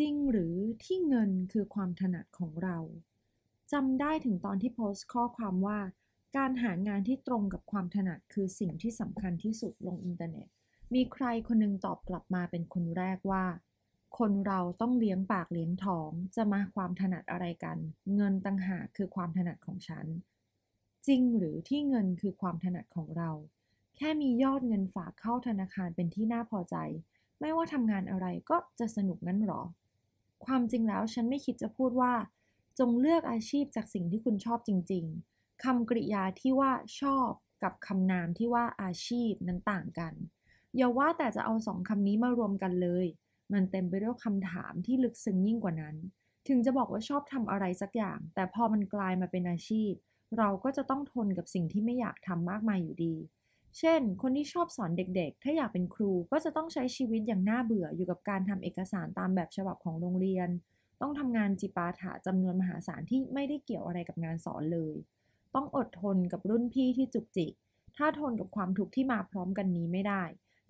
จริงหรือที่เงินคือความถนัดของเรา จำได้ถึงตอนที่โพสต์ข้อความว่าการหางานที่ตรงกับความถนัดคือสิ่งที่สำคัญที่สุดลงอินเทอร์เน็ต มีใครคนนึงตอบกลับมาเป็นคนแรกว่า คนเราต้องเลี้ยงปากเลี้ยงท้องจะมาความถนัดอะไรกัน เงินตังหาคือความถนัดของฉัน จริงหรือที่เงินคือความถนัดของเรา แค่มียอดเงินฝากเข้าธนาคารเป็นที่น่าพอใจ ไม่ว่าทำงานอะไรก็จะสนุกนั้นหรอความจริงแล้วฉันไม่คิดจะพูดว่า จงเลือกอาชีพจากสิ่งที่คุณชอบจริงๆคำกริยาที่ว่าชอบ กับคำนามที่ว่าอาชีพนั้นต่างกันอย่าว่าแต่จะเอาสองคำนี้มารวมกันเลย มันเต็มไปด้วยคำถามที่ลึกซึ้งยิ่งกว่านั้น ถึงจะบอกว่าชอบทำอะไรสักอย่าง แต่พอมันกลายมาเป็นอาชีพ เราก็จะต้องทนกับสิ่งที่ไม่อยากทำมากมายอยู่ดีเช่น คนที่ชอบสอนเด็กๆ ถ้าอยากเป็นครูก็จะต้องใช้ชีวิตอย่างน่าเบื่ออยู่กับการทำเอกสารตามแบบฉบับของโรงเรียน ต้องทำงานจิปาถะจำนวนมหาศาลที่ไม่ได้เกี่ยวอะไรกับงานสอนเลย ต้องอดทนกับรุ่นพี่ที่จุกจิก ถ้าทนกับความทุกข์ที่มาพร้อมกันนี้ไม่ได้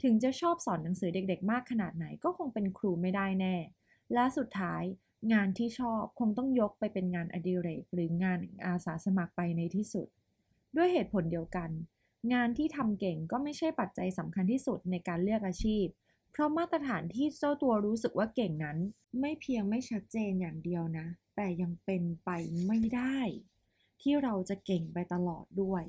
ถึงจะชอบสอนหนังสือเด็กๆ มากขนาดไหนก็คงเป็นครูไม่ได้แน่ และสุดท้าย งานที่ชอบคงต้องยกไปเป็นงานอดิเรกหรืองานอาสาสมัครไปในที่สุด ด้วยเหตุผลเดียวกันงานที่ทำเก่งก็ไม่ใช่ปัจจัยสำคัญที่สุดในการเลือกอาชีพ เพราะมาตรฐานที่เจ้าตัวรู้สึกว่าเก่งนั้น ไม่เพียงไม่ชัดเจนอย่างเดียวนะ แต่ยังเป็นไปไม่ได้ ที่เราจะเก่งไปตลอดด้วย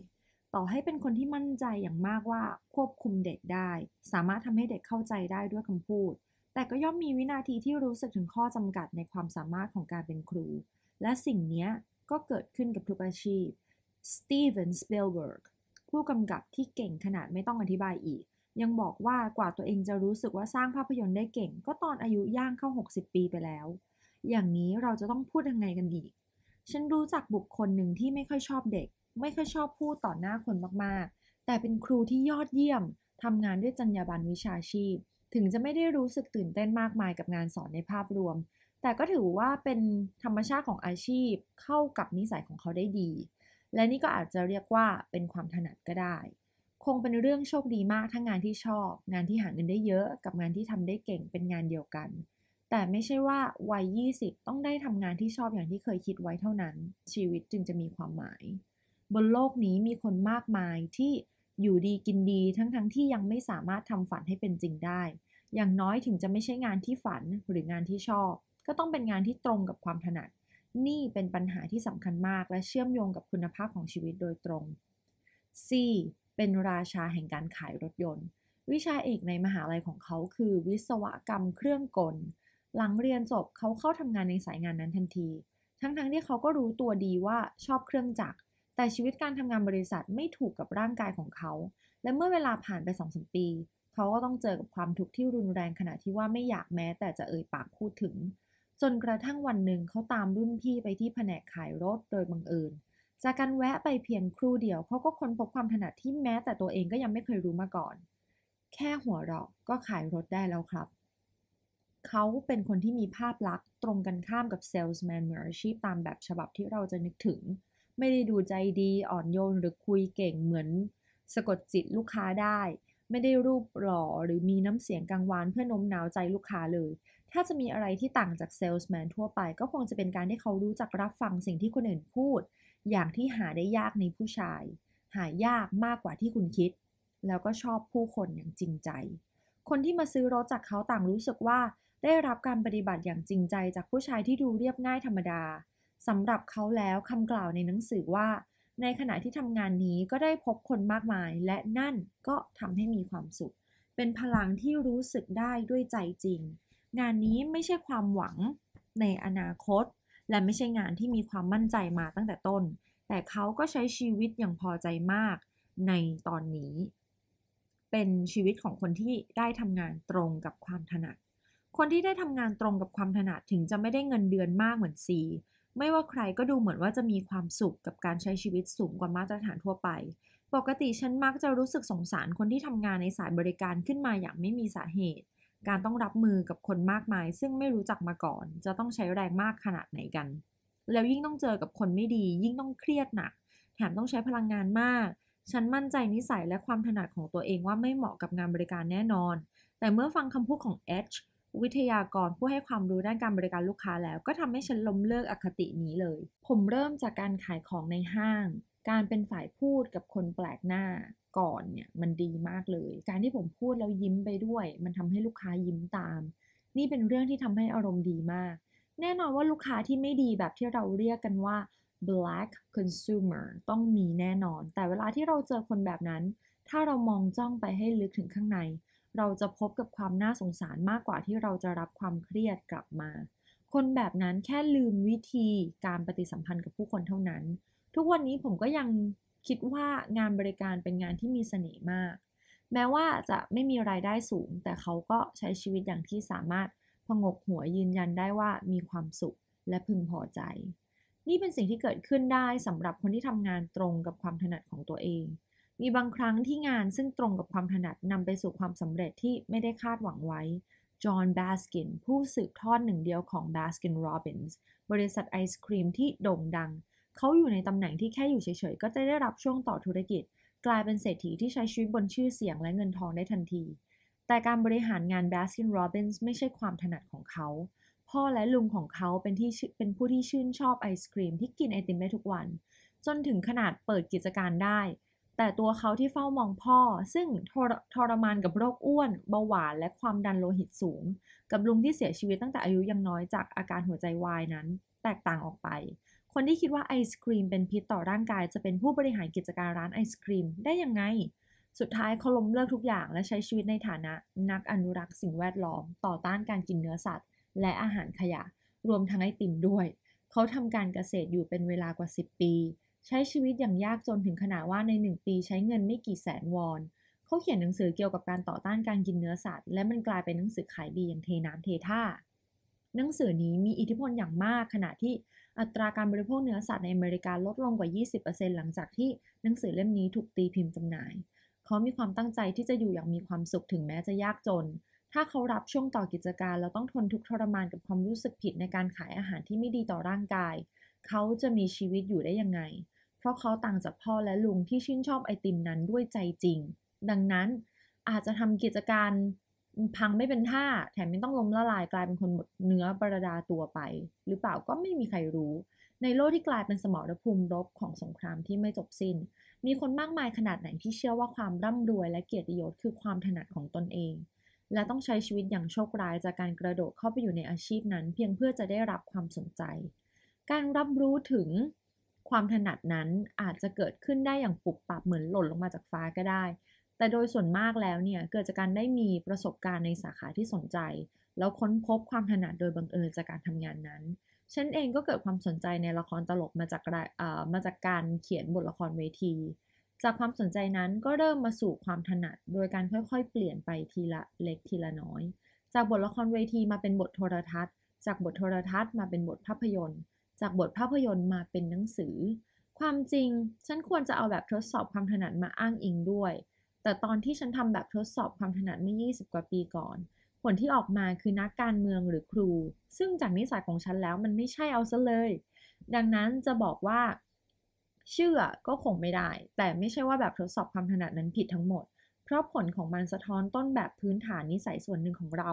ต่อให้เป็นคนที่มั่นใจอย่างมากว่าควบคุมเด็กได้ สามารถทำให้เด็กเข้าใจได้ด้วยคำพูด แต่ก็ย่อมมีวินาทีที่รู้สึกถึงข้อจำกัดในความสามารถของการเป็นครู และสิ่งนี้ก็เกิดขึ้นกับทุกอาชีพ สตีเวนสเปลเบิร์กผู้กำกับที่เก่งขนาดไม่ต้องอธิบายอีก ยังบอกว่ากว่าตัวเองจะรู้สึกว่าสร้างภาพยนตร์ได้เก่ง ก็ตอนอายุย่างเข้า 60 ปีไปแล้ว อย่างนี้เราจะต้องพูดยังไงกันดี ฉันรู้จักบุคคลหนึ่งที่ไม่ค่อยชอบเด็ก ไม่ค่อยชอบพูดต่อหน้าคนมาก ๆ แต่เป็นครูที่ยอดเยี่ยม ทำงานด้วยจรรยาบรรณวิชาชีพ ถึงจะไม่ได้รู้สึกตื่นเต้นมากมายกับงานสอนในภาพรวม แต่ก็ถือว่าเป็นธรรมชาติของอาชีพเข้ากับนิสัยของเขาได้ดีและนี่ก็อาจจะเรียกว่าเป็นความถนัดก็ได้ คงเป็นเรื่องโชคดีมากทั้งงานที่ชอบ งานที่หาเงินได้เยอะ กับงานที่ทำได้เก่งเป็นงานเดียวกัน แต่ไม่ใช่ว่าวัย20ต้องได้ทำงานที่ชอบอย่างที่เคยคิดไว้เท่านั้น ชีวิตจึงจะมีความหมาย บนโลกนี้มีคนมากมายที่อยู่ดีกินดีทั้งๆทที่ยังไม่สามารถทำฝันให้เป็นจริงได้ อย่างน้อยถึงจะไม่ใช่งานที่ฝันหรืองานที่ชอบ ก็ต้องเป็นงานที่ตรงกับความถนัดนี่ เป็นปัญหาที่สำคัญมากและเชื่อมโยงกับคุณภาพของชีวิตโดยตรง C เป็นราชาแห่งการขายรถยนต์ วิชาเอกในมหาลัยของเขาคือวิศวกรรมเครื่องกล หลังเรียนจบเขาเข้าทำงานในสายงานนั้นทันที ทั้งๆทที่เขาก็รู้ตัวดีว่าชอบเครื่องจักร แต่ชีวิตการทำงานบริษัทไม่ถูกกับร่างกายของเขา และเมื่อเวลาผ่านไปสองสมปีเขาก็ต้องเจอกับความทุกข์ที่รุนแรงขณะที่ว่าไม่อยากแม้แต่จะเอ่ยปากพูดถึงจนกระทั่งวันหนึ่งเขาตามรุ่นพี่ไปที่แผนกขายรถโดยบังเอิญจากการแวะไปเพียงครู่เดียวเขาก็ค้นพบความถนัดที่แม้แต่ตัวเองก็ยังไม่เคยรู้มาก่อน แค่หัวเราะก็ขายรถได้แล้วครับ เขาเป็นคนที่มีภาพลักษณ์ตรงกันข้ามกับเซลส์แมนมืออาชีพตามแบบฉบับที่เราจะนึกถึง ไม่ได้ดูใจดีอ่อนโยนหรือคุยเก่งเหมือน สะกดจิตลูกค้าได้ ไม่ได้รูปหล่อหรือมีน้ำเสียงกังวาน เพื่อน้มน้าวใจลูกค้าเลยถ้าจะมีอะไรที่ต่างจากเซลส์แมนทั่วไป ก็คงจะเป็นการที่เขารู้จักรับฟังสิ่งที่คนอื่นพูด อย่างที่หาได้ยากในผู้ชาย หายากมากกว่าที่คุณคิด แล้วก็ชอบผู้คนอย่างจริงใจ คนที่มาซื้อรถจากเขาต่างรู้สึกว่าได้รับการปฏิบัติอย่างจริงใจ จากผู้ชายที่ดูเรียบง่ายธรรมดาสำหรับเขาแล้วคำกล่าวในหนังสือว่า ในขณะที่ทำงานนี้ก็ได้พบคนมากมายและนั่นก็ทำให้มีความสุข เป็นพลังที่รู้สึกได้ด้วยใจจริงงานนี้ไม่ใช่ความหวังในอนาคต และไม่ใช่งานที่มีความมั่นใจมาตั้งแต่ต้น แต่เขาก็ใช้ชีวิตอย่างพอใจมากในตอนนี้ เป็นชีวิตของคนที่ได้ทำงานตรงกับความถนัด คนที่ได้ทำงานตรงกับความถนัดถึงจะไม่ได้เงินเดือนมากเหมือนซี ไม่ว่าใครก็ดูเหมือนว่าจะมีความสุขกับการใช้ชีวิตสูงกว่ามาตรฐานทั่วไป ปกติฉันมักจะรู้สึกสงสารคนที่ทำงานในสายบริการขึ้นมาอย่างไม่มีสาเหตุการต้องรับมือกับคนมากมาย ซึ่งไม่รู้จักมาก่อน จะต้องใช้แรงมากขนาดไหนกัน แล้วยิ่งต้องเจอกับคนไม่ดี ยิ่งต้องเครียดหนักแถมต้องใช้พลังงานมาก ฉันมั่นใจนิสัยและความถนัดของตัวเองว่าไม่เหมาะกับงานบริการแน่นอนแต่เมื่อฟังคำพูดของเอชวิทยากรผู้ให้ความรู้ด้านการบริการลูกค้าแล้วก็ทำให้ฉันล้มเลิกอคตินี้เลย ผมเริ่มจากการขายของในห้าง การเป็นฝ่ายพูดกับคนแปลกหน้าก่อนเนี่ยมันดีมากเลย การที่ผมพูดแล้วยิ้มไปด้วย มันทำให้ลูกค้ายิ้มตาม นี่เป็นเรื่องที่ทำให้อารมณ์ดีมาก แน่นอนว่าลูกค้าที่ไม่ดีแบบที่เราเรียกกันว่า black consumer ต้องมีแน่นอน แต่เวลาที่เราเจอคนแบบนั้น ถ้าเรามองจ้องไปให้ลึกถึงข้างใน เราจะพบกับความน่าสงสารมากกว่าที่เราจะรับความเครียดกลับมา คนแบบนั้นแค่ลืมวิธีการปฏิสัมพันธ์กับผู้คนเท่านั้น ทุกวันนี้ผมก็ยังคิดว่างานบริการเป็นงานที่มีเสน่ห์มาก แม้ว่าจะไม่มีรายได้สูง แต่เขาก็ใช้ชีวิตอย่างที่สามารถพงกหัวยืนยันได้ว่ามีความสุขและพึงพอใจ นี่เป็นสิ่งที่เกิดขึ้นได้สำหรับคนที่ทำงานตรงกับความถนัดของตัวเอง มีบางครั้งที่งานซึ่งตรงกับความถนัดนำไปสู่ความสำเร็จที่ไม่ได้คาดหวังไว้จอห์น บาสกินผู้สืบทอดหนึ่งเดียวของบาสกินโรบินส์บริษัทไอศครีมที่โด่งดังเขาอยู่ในตำแหน่งที่แค่อยู่เฉยๆ ก็จะได้รับช่วงต่อธุรกิจ กลายเป็นเศรษฐีที่ใช้ชีวิตบนชื่อเสียงและเงินทองได้ทันที แต่การบริหารงานแบสกินโรบินส์ไม่ใช่ความถนัดของเขา พ่อและลุงของเขาเป็นที่เป็นผู้ที่ชื่นชอบไอศครีมที่กินไอติมได้ทุกวัน จนถึงขนาดเปิดกิจการได้ แต่ตัวเขาที่เฝ้ามองพ่อซึ่งทรทรมานกับโรคอ้วนเบาหวาน และความดันโลหิตสูงกับลุงที่เสียชีวิตตั้งแต่อายุยังน้อยจากอาการหัวใจวายนั้น แตกต่างออกไปคนที่คิดว่าไอศครีมเป็นพิษต่อร่างกายจะเป็นผู้บริหารกิจการร้านไอศครีมได้ยังไง สุดท้ายเขาล้มเลิกทุกอย่าง และใช้ชีวิตในฐานะ นักอนุรักษ์สิ่งแวดล้อมต่อต้านการกินเนื้อสัตว์ และอาหารขยะ รวมทั้งไอติมด้วย เขาทำการเกษตรอยู่เป็นเวลากว่า 10 ปี ใช้ชีวิตอย่างยากจนถึงขนาดว่าใน 1ปีใช้เงินไม่กี่แสนวอนเขาเขียนหนังสือเกี่ยวกับการต่อต้านการกินเนื้อสัตว์และมันกลายเป็นหนังสือขายดีอย่างเทน้ำเทท่า หนังสือนี้มีอิทธิพลอย่างมากขณะที่อัตราการบริโภคเนื้อสัตว์ในอเมริกาลดลงกว่า 20%หลังจากที่หนังสือเล่มนี้ถูกตีพิมพ์จำหน่าย เขามีความตั้งใจที่จะอยู่อย่างมีความสุขถึงแม้จะยากจน ถ้าเขารับช่วงต่อกิจการแล้วต้องทนทุกทรมานกับความรู้สึกผิดในการขายอาหารที่ไม่ดีต่อร่างกาย เขาจะมีชีวิตอยู่ได้ยังไง เพราะเขาต่างจากพ่อและลุงที่ชื่นชอบไอติมนั้นด้วยใจจริง ดังนั้นอาจจะทำกิจการพังไม่เป็นท่าแถมยังต้องล้มละลายกลายเป็นคนหมดเนื้อประดาตัวไป หรือเปล่าก็ไม่มีใครรู้ ในโลกที่กลายเป็นสมรภูมิรบของสงครามที่ไม่จบสิน้น มีคนมากมายขนาดไหนที่เชื่อว่าความร่ำรวยและเกียรติยศคือความถนัดของตนเอง และต้องใช้ชีวิตอย่างโชคร้ายจากการกระโดดเข้าไปอยู่ในอาชีพนั้น เพียงเพื่อจะได้รับความสนใจ การรับรู้ถึงความถนัดนั้นอาจจะเกิดขึ้นได้อย่างปุบปับเหมือนหล่นลงมาจากฟ้าก็ได้แต่โดยส่วนมากแล้วเนี่ยเกิดจากการได้มีประสบการณ์ในสาขาที่สนใจ แล้วค้นพบความถนัดโดยบังเอิญจากการทำงานนั้น ฉันเองก็เกิดความสนใจในละครตลกมาจากมาจากการเขียนบทละครเวที จากความสนใจนั้นก็เริ่มมาสู่ความถนัด โดยการค่อยๆ เปลี่ยนไปทีละเล็กทีละน้อย จากบทละครเวทีมาเป็นบทโทรทัศน์ จากบทโทรทัศน์มาเป็นบทภาพยนตร์ จากบทภาพยนตร์มาเป็นหนังสือ ความจริงฉันควรจะเอาแบบทดสอบความถนัดมาอ้างอิงด้วยแต่ตอนที่ฉันทำแบบทดสอบความถนัดเมื่อ20 กว่าปีก่อน ผลที่ออกมาคือนักการเมืองหรือครู ซึ่งจากนิสัยของฉันแล้วมันไม่ใช่เอาซะเลย ดังนั้นจะบอกว่า เชื่อก็คงไม่ได้ แต่ไม่ใช่ว่าแบบทดสอบความถนัดนั้นผิดทั้งหมด เพราะผลของมันสะท้อนต้นแบบพื้นฐานนิสัยส่วนหนึ่งของเรา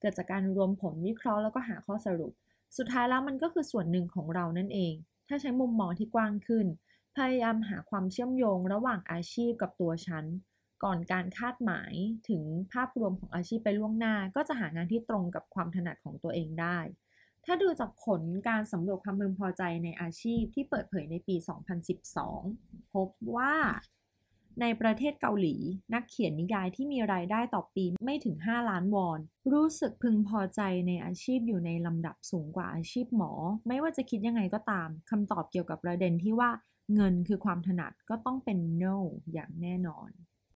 เกิดจากการรวมผลวิเคราะห์แล้วก็หาข้อสรุป สุดท้ายแล้วมันก็คือส่วนหนึ่งของเรานั่นเอง ถ้าใช้มุมมองที่กว้างขึ้น พยายามหาความเชื่อมโยง ระหว่างอาชีพกับตัวฉันก่อนการคาดหมายถึงภาพรวมของอาชีพไปล่วงหน้าก็จะหางานที่ตรงกับความถนัดของตัวเองได้ ถ้าดูจากผลการสำรวจความพึงพอใจในอาชีพที่เปิดเผยในปี 2012 พบว่า ในประเทศเกาหลี นักเขียนนิยายที่มีรายได้ต่อปีไม่ถึง 5 ล้านวอน รู้สึกพึงพอใจในอาชีพอยู่ในลำดับสูงกว่าอาชีพหมอ ไม่ว่าจะคิดยังไงก็ตามคำตอบเกี่ยวกับประเด็นที่ว่า เงินคือความถนัดก็ต้องเป็น no อย่างแน่นอน